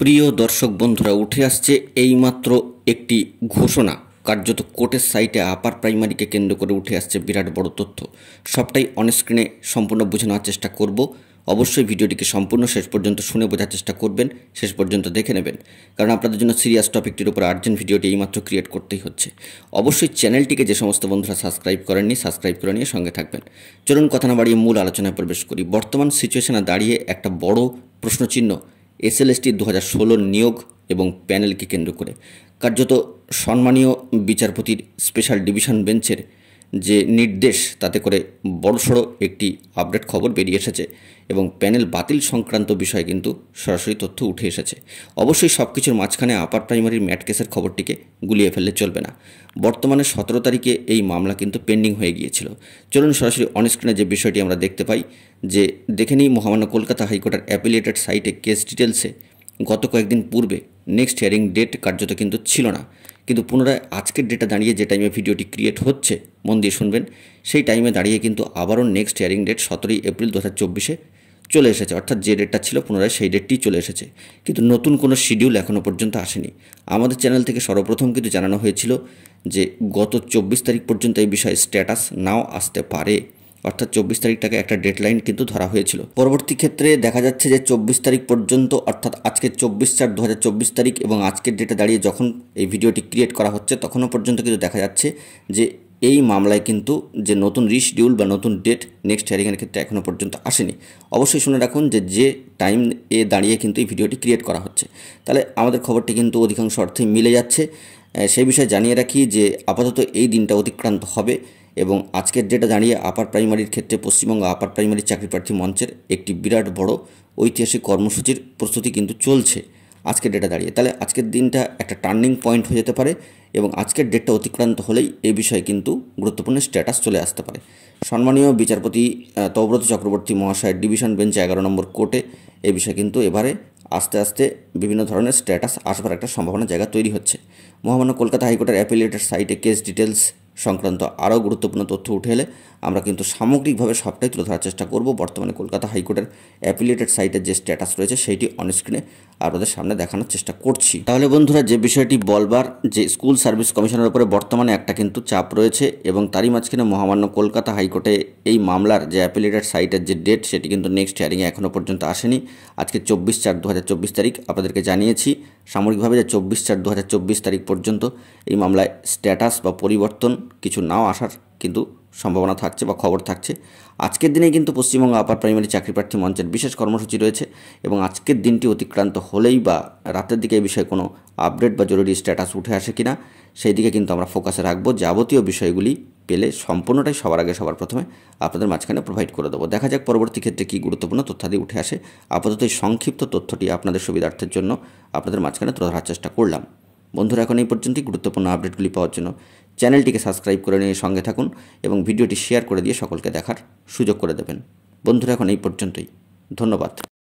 প্রিয় দর্শক বন্ধুরা উঠে আসছে এইমাত্র একটি ঘোষণা কার্যত কোর্টের সাইটে আপার প্রাইমারিকে কেন্দ্র করে উঠে আসছে বিরাট বড় তথ্য সবটাই অনস্ক্রিনে সম্পূর্ণ বোঝানোর চেষ্টা করব অবশ্যই ভিডিওটিকে সম্পূর্ণ শেষ পর্যন্ত শুনে বোঝার চেষ্টা করবেন শেষ পর্যন্ত দেখে নেবেন কারণ আপনাদের জন্য সিরিয়াস টপিকটির উপর আর্জেন্ট ভিডিওটি এইমাত্র ক্রিয়েট করতেই হচ্ছে অবশ্যই চ্যানেলটিকে যে সমস্ত বন্ধুরা সাবস্ক্রাইব করেননি সাবস্ক্রাইব করে নিয়ে সঙ্গে থাকবেন চলুন কথা না বাড়িয়ে মূল আলোচনায় প্রবেশ করি বর্তমান সিচুয়েশনে দাঁড়িয়ে একটা বড় প্রশ্নচিহ্ন এসএলএসটি দু হাজার নিয়োগ এবং প্যানেলকে কেন্দ্র করে কার্যত সম্মানীয় বিচারপতির স্পেশাল ডিভিশন বেঞ্চের যে নির্দেশ তাতে করে বড়সড় একটি আপডেট খবর বেরিয়ে এসেছে এবং প্যানেল বাতিল সংক্রান্ত বিষয়ে কিন্তু সরাসরি তথ্য উঠে এসেছে অবশ্যই সব কিছুর মাঝখানে আপার প্রাইমারির ম্যাট কেসের খবরটিকে গুলিয়ে ফেললে চলবে না বর্তমানে সতেরো তারিখে এই মামলা কিন্তু পেন্ডিং হয়ে গিয়েছিল চলুন সরাসরি অনস্ক্রিনে যে বিষয়টি আমরা দেখতে পাই যে দেখে নিই মহামান্য কলকাতা হাইকোর্টের অ্যাপিলেটেড সাইটে কেস ডিটেলসে গত কয়েকদিন পূর্বে নেক্সট হিয়ারিং ডেট কার্যত কিন্তু ছিল না কিন্তু পুনরায় আজকের ডেটা দাঁড়িয়ে যে টাইমে ভিডিওটি ক্রিয়েট হচ্ছে মন দিয়ে শুনবেন সেই টাইমে দাঁড়িয়ে কিন্তু আবারও নেক্সট হিয়ারিং ডেট সতেরোই এপ্রিল দু হাজার চব্বিশে চলে এসেছে অর্থাৎ যে ডেটটা ছিল পুনরায় সেই ডেটটি চলে এসেছে কিন্তু নতুন কোনো শিডিউল এখনও পর্যন্ত আসেনি আমাদের চ্যানেল থেকে সর্বপ্রথম কিন্তু জানানো হয়েছিল যে গত চব্বিশ তারিখ পর্যন্ত এই বিষয়ে স্ট্যাটাস নাও আসতে পারে অর্থাৎ চব্বিশ তারিখটাকে একটা ডেডলাইন কিন্তু ধরা হয়েছিল পরবর্তী ক্ষেত্রে দেখা যাচ্ছে যে চব্বিশ তারিখ পর্যন্ত অর্থাৎ আজকে চব্বিশ চার দু তারিখ এবং আজকের ডেটে দাঁড়িয়ে যখন এই ভিডিওটি ক্রিয়েট করা হচ্ছে তখনও পর্যন্ত কিন্তু দেখা যাচ্ছে যে এই মামলায় কিন্তু যে নতুন রিশডিউল বা নতুন ডেট নেক্সট হিয়ারিংয়ের ক্ষেত্রে এখনও পর্যন্ত আসেনি অবশ্যই শুনে রাখুন যে যে টাইম এ দাঁড়িয়ে কিন্তু এই ভিডিওটি ক্রিয়েট করা হচ্ছে তাহলে আমাদের খবরটি কিন্তু অধিকাংশ অর্থে মিলে যাচ্ছে সেই বিষয়ে জানিয়ে রাখি যে আপাতত এই দিনটা অতিক্রান্ত হবে এবং আজকের ডেটা দাঁড়িয়ে আপার প্রাইমারির ক্ষেত্রে পশ্চিমবঙ্গ আপার প্রাইমারি চাকরি প্রার্থী মঞ্চের একটি বিরাট বড় ঐতিহাসিক কর্মসূচির প্রস্তুতি কিন্তু চলছে আজকের ডেটা দাঁড়িয়ে তাহলে আজকের দিনটা একটা টার্নিং পয়েন্ট হয়ে যেতে পারে এবং আজকের ডেটটা অতিক্রান্ত হলেই এ বিষয়ে কিন্তু গুরুত্বপূর্ণ স্ট্যাটাস চলে আসতে পারে সম্মানীয় বিচারপতি তবব্রত চক্রবর্তী মহাশয়ের ডিভিশন বেঞ্চে এগারো নম্বর কোর্টে এ বিষয়ে কিন্তু এবারে আস্তে আস্তে বিভিন্ন ধরনের স্ট্যাটাস আসবার একটা সম্ভাবনা জায়গা তৈরি হচ্ছে মহামান্য কলকাতা হাইকোর্টের অ্যাপিলেটের সাইটে কেস ডিটেলস সংক্রান্ত আরও গুরুত্বপূর্ণ তথ্য উঠে এলে আমরা কিন্তু সামগ্রিকভাবে সবটাই তুলে ধরার চেষ্টা করব বর্তমানে কলকাতা হাইকোর্টের অ্যাপিলেটেড সাইটের যে স্ট্যাটাস রয়েছে সেইটি অনস্ক্রিনে আপনাদের সামনে দেখানোর চেষ্টা করছি তাহলে বন্ধুরা যে বিষয়টি বলবার যে স্কুল সার্ভিস কমিশনের উপরে বর্তমানে একটা কিন্তু চাপ রয়েছে এবং তারই মাঝখানে মহামান্য কলকাতা হাইকোর্টে এই মামলার যে অ্যাপিলেটেড সাইটের যে ডেট সেটি কিন্তু নেক্সট হিয়ারিংয়ে এখনও পর্যন্ত আসেনি আজকে চব্বিশ চার দু তারিখ আপনাদেরকে জানিয়েছি সামরিকভাবে যে চব্বিশ চার দু তারিখ পর্যন্ত এই মামলায় স্ট্যাটাস বা পরিবর্তন কিছু নাও আসার কিন্তু সম্ভাবনা থাকছে বা খবর থাকছে আজকের দিনে কিন্তু পশ্চিমবঙ্গ আপার প্রাইমারি চাকরি প্রার্থী মঞ্চের বিশেষ কর্মসূচি রয়েছে এবং আজকের দিনটি অতিক্রান্ত হলেই বা রাতের দিকে এই বিষয়ে কোনো আপডেট বা জরুরি স্ট্যাটাস উঠে আসে কি না সেই দিকে কিন্তু আমরা ফোকাসে রাখবো যাবতীয় বিষয়গুলি পেলে সম্পূর্ণটাই সবার আগে সবার প্রথমে আপনাদের মাঝখানে প্রোভাইড করে দেবো দেখা যাক পরবর্তী ক্ষেত্রে কী গুরুত্বপূর্ণ তথ্যাদি উঠে আসে আপাতত এই সংক্ষিপ্ত তথ্যটি আপনাদের সুবিধার্থের জন্য আপনাদের মাঝখানে তুলে ধরার চেষ্টা করলাম বন্ধুরা এখন এই পর্যন্তই গুরুত্বপূর্ণ আপডেটগুলি পাওয়ার জন্য চ্যানেলটিকে সাবস্ক্রাইব করে নিয়ে সঙ্গে থাকুন এবং ভিডিওটি শেয়ার করে দিয়ে সকলকে দেখার সুযোগ করে দেবেন বন্ধুরা এখন এই পর্যন্তই ধন্যবাদ